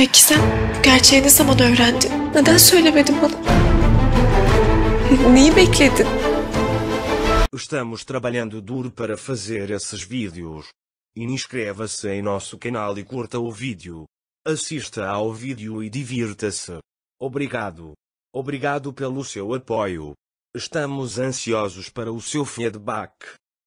Peki sen gerçeği ne zaman öğrendin? Neden söylemedin bana? Neyi bekledin? Estamos trabalhando duro para fazer esses vídeos. Inscreva-se em nosso canal e curta o vídeo. Assista ao vídeo e divirta-se. Obrigado. Obrigado pelo seu apoio. Estamos ansiosos para o seu feedback.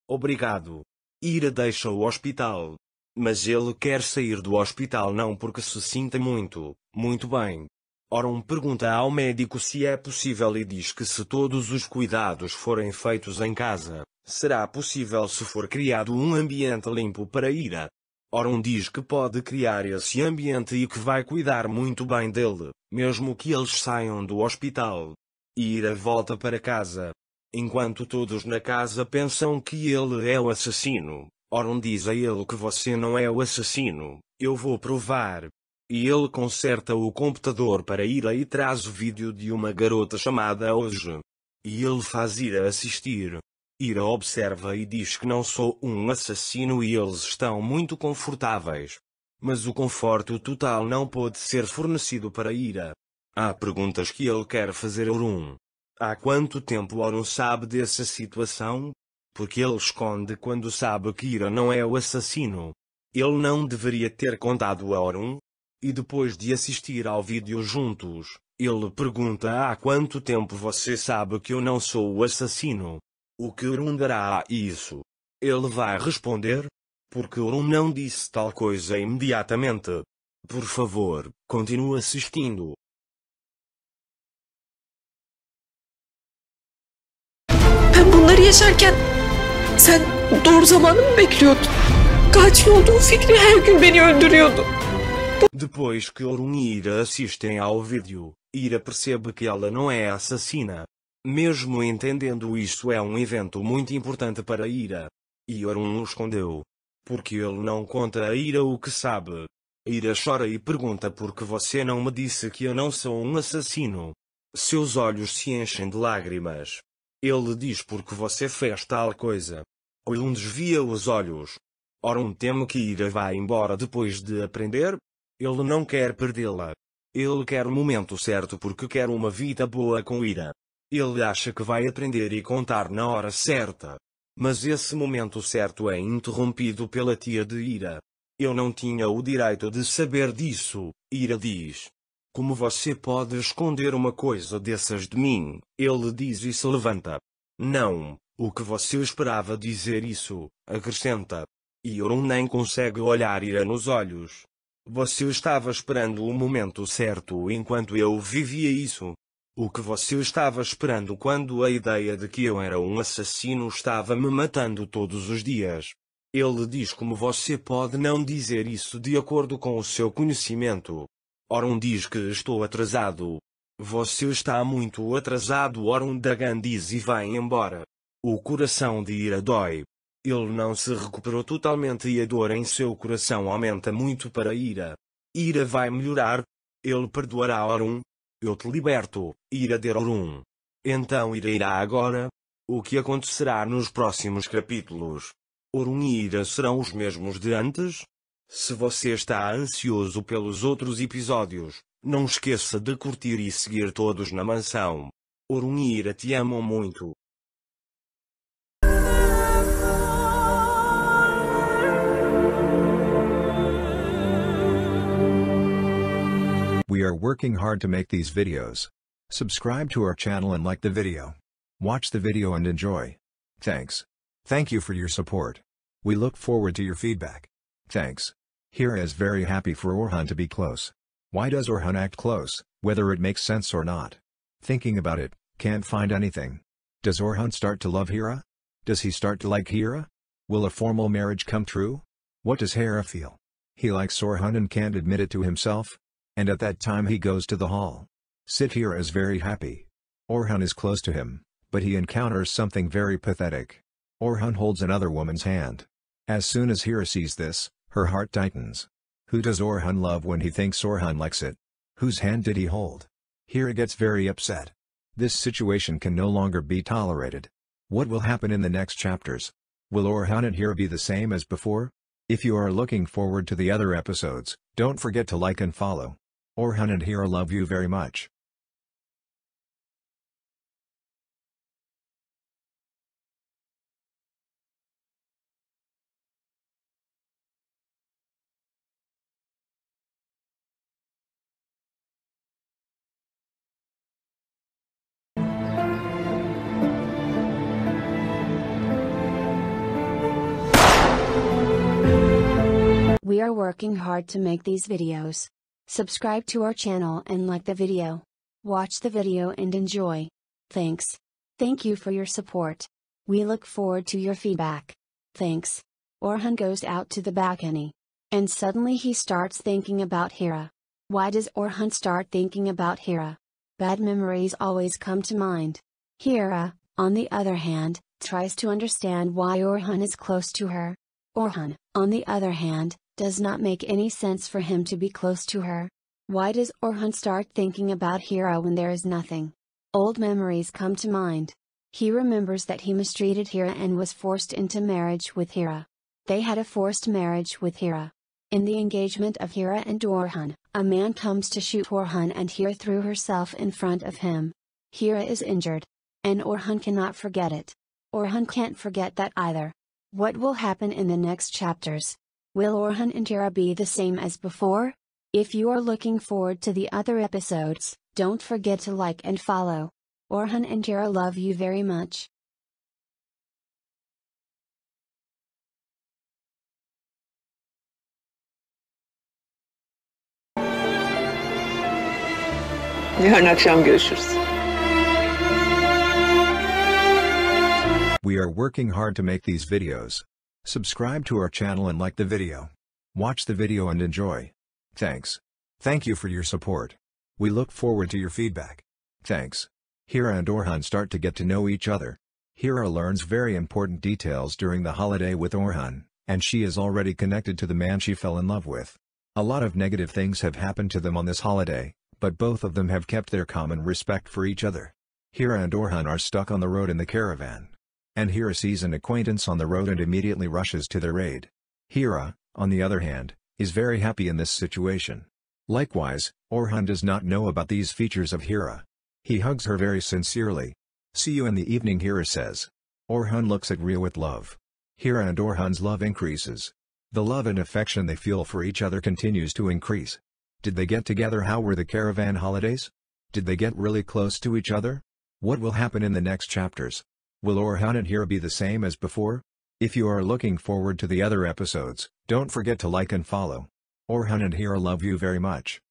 Obrigado. Ira deixa o hospital mas ele quer sair do hospital não porque se sinta muito, muito bem. Oron pergunta ao médico se é possível e diz que se todos os cuidados forem feitos em casa, será possível se for criado um ambiente limpo para Ira. Oron diz que pode criar esse ambiente e que vai cuidar muito bem dele, mesmo que eles saiam do hospital. Ira volta para casa. Enquanto todos na casa pensam que ele é o assassino, Oron diz a ele que você não é o assassino, eu vou provar. E ele conserta o computador para Ira e traz o vídeo de uma garota chamada Hoje. E ele faz Ira assistir. Ira observa e diz que não sou um assassino e eles estão muito confortáveis. Mas o conforto total não pode ser fornecido para Ira. Há perguntas que ele quer fazer a Orun. Há quanto tempo Orun sabe dessa situação? porque ele esconde quando sabe que Ira não é o assassino. Ele não deveria ter contado a Orun? E depois de assistir ao vídeo juntos, ele pergunta há quanto tempo você sabe que eu não sou o assassino? O que Orun dará a isso? Ele vai responder? Porque Orun não disse tal coisa imediatamente. Por favor, continue assistindo. Bunları yaşarken Sen doğru zamanı mı bekliyordun? Katil olduğu fikri her gün beni öldürüyordu. Depois que Orun e Ira assistem ao vídeo, Ira percebe que ela não é assassina. Mesmo entendendo isso é um evento muito importante para Ira. E Orun o escondeu. Porque ele não conta a Ira o que sabe. Ira chora e pergunta por que você não me disse que eu não sou um assassino. Seus olhos se enchem de lágrimas. Ele diz porque você fez tal coisa. um desvia os olhos. Ora, um teme que Ira vá embora depois de aprender. Ele não quer perdê-la. Ele quer o momento certo porque quer uma vida boa com Ira. Ele acha que vai aprender e contar na hora certa. Mas esse momento certo é interrompido pela tia de Ira. Eu não tinha o direito de saber disso, Ira diz. Como você pode esconder uma coisa dessas de mim? Ele diz e se levanta. Não, o que você esperava dizer isso, acrescenta. Yoron nem consegue olhar Ira nos olhos. Você estava esperando o momento certo enquanto eu vivia isso. O que você estava esperando quando a ideia de que eu era um assassino estava me matando todos os dias. Ele diz como você pode não dizer isso de acordo com o seu conhecimento. Orun diz que estou atrasado. Você está muito atrasado. Orum Dagan diz e vai embora. O coração de Ira dói. Ele não se recuperou totalmente e a dor em seu coração aumenta muito para Ira. Ira vai melhorar. Ele perdoará Orun. Eu te liberto, Ira de Orun. Então Ira irá agora. O que acontecerá nos próximos capítulos? Orun e Ira serão os mesmos de antes? Se você está ansioso pelos outros episódios, não esqueça de curtir e seguir todos na mansão. Orunira te amam muito. We are working hard to make these videos. Subscribe to our channel and like the video. Watch the video and enjoy. Thanks. Thank you for your support. We look forward to your feedback. Thanks. Here is very happy for Orhan to be close. Why does Orhan act close, whether it makes sense or not? Thinking about it, can't find anything. Does Orhan start to love Hira? Does he start to like Hira? Will a formal marriage come true? What does Hera feel? He likes Orhan and can't admit it to himself. And at that time he goes to the hall. Sit here is very happy. Orhan is close to him, but he encounters something very pathetic. Orhan holds another woman's hand. As soon as Hira sees this, her heart tightens. Who does Orhan love when he thinks Orhan likes it? Whose hand did he hold? Hira gets very upset. This situation can no longer be tolerated. What will happen in the next chapters? Will Orhan and Hira be the same as before? If you are looking forward to the other episodes, don't forget to like and follow. Orhan and Hira love you very much. We are working hard to make these videos. Subscribe to our channel and like the video. Watch the video and enjoy. Thanks. Thank you for your support. We look forward to your feedback. Thanks. Orhan goes out to the balcony. And suddenly he starts thinking about Hera. Why does Orhan start thinking about Hera? Bad memories always come to mind. Hera, on the other hand, tries to understand why Orhan is close to her. Orhan, on the other hand, does not make any sense for him to be close to her. Why does Orhan start thinking about Hira when there is nothing? Old memories come to mind. He remembers that he mistreated Hira and was forced into marriage with Hira. They had a forced marriage with Hira. In the engagement of Hira and Orhan, a man comes to shoot Orhan and Hira threw herself in front of him. Hira is injured. And Orhan cannot forget it. Orhan can't forget that either. What will happen in the next chapters? Will Orhan and Tara be the same as before? If you are looking forward to the other episodes, don't forget to like and follow. Orhan and Tara love you very much. Yarın akşam görüşürüz. We are working hard to make these videos. Subscribe to our channel and like the video. Watch the video and enjoy. Thanks. Thank you for your support. We look forward to your feedback. Thanks. Hira and Orhan start to get to know each other. Hira learns very important details during the holiday with Orhan, and she is already connected to the man she fell in love with. A lot of negative things have happened to them on this holiday, but both of them have kept their common respect for each other. Hira and Orhan are stuck on the road in the caravan and Hira sees an acquaintance on the road and immediately rushes to their aid. Hira, on the other hand, is very happy in this situation. Likewise, Orhan does not know about these features of Hira. He hugs her very sincerely. See you in the evening Hira says. Orhan looks at Ria with love. Hira and Orhan's love increases. The love and affection they feel for each other continues to increase. Did they get together how were the caravan holidays? Did they get really close to each other? What will happen in the next chapters? Will Orhan and Hira be the same as before? If you are looking forward to the other episodes, don't forget to like and follow. Orhan and Hira love you very much.